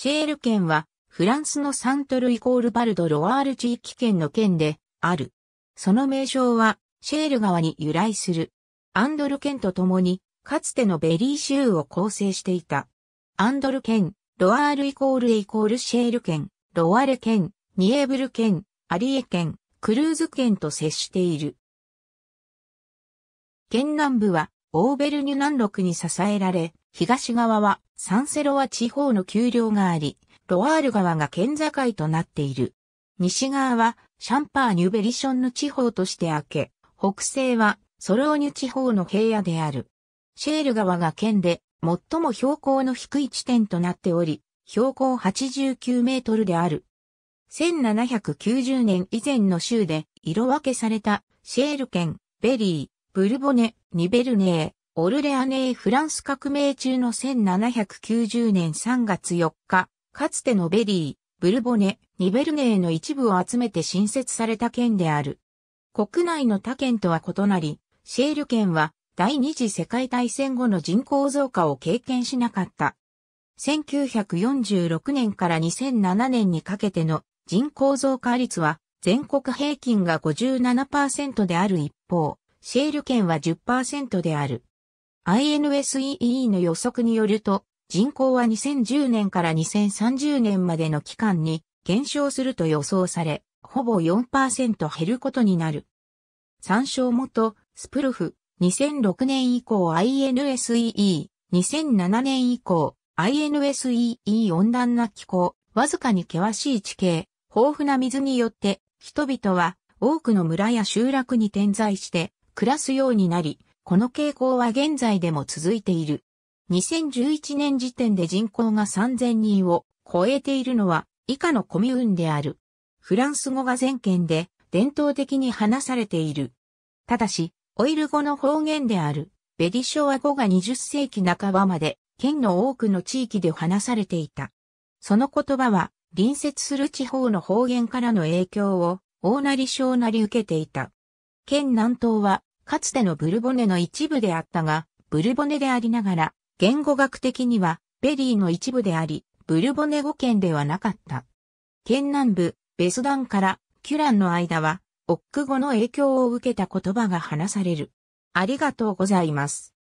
シェール県は、フランスのサントルイコールバルド・ロワール地域圏の県で、ある。その名称は、シェール川に由来する。アンドル県と共に、かつてのベリー州を構成していた。アンドル県、ロワールイコールイコールシェール県、ロワレ県、ニエーブル県、アリエ県、クルーズ県と接している。県南部は、オーベルニュ南麓に支えられ、東側はサンセロア地方の丘陵があり、ロワール川が県境となっている。西側はシャンパーニュベリションの地方として明け、北西はソローニュ地方の平野である。シェール川が県で最も標高の低い地点となっており、標高89メートルである。1790年以前の州で色分けされたシェール県、ベリー、ブルボネ、ニベルネー、オルレアネーフランス革命中の1790年3月4日、かつてのベリー、ブルボネ、ニベルネーの一部を集めて新設された県である。国内の他県とは異なり、シェール県は第二次世界大戦後の人口増加を経験しなかった。1946年から2007年にかけての人口増加率は全国平均が57%である一方、シェール県は10%である。INSEE の予測によると、人口は2010年から2030年までの期間に減少すると予想され、ほぼ4%減ることになる。参照元、スプルフ、2006年以降 INSEE、2007年以降 INSEE 温暖な気候、わずかに険しい地形、豊富な水によって人々は多くの村や集落に点在して暮らすようになり、この傾向は現在でも続いている。2011年時点で人口が3000人を超えているのは以下のコミューンである。フランス語が全県で伝統的に話されている。ただし、オイル語の方言であるベディショア語が20世紀半ばまで県の多くの地域で話されていた。その言葉は隣接する地方の方言からの影響を大なり小なり受けていた。県南東はかつてのブルボネの一部であったが、ブルボネでありながら、言語学的には、ベリーの一部であり、ブルボネ語圏ではなかった。県南部、ベスダンからキュランの間は、オック語の影響を受けた言葉が話される。ありがとうございます。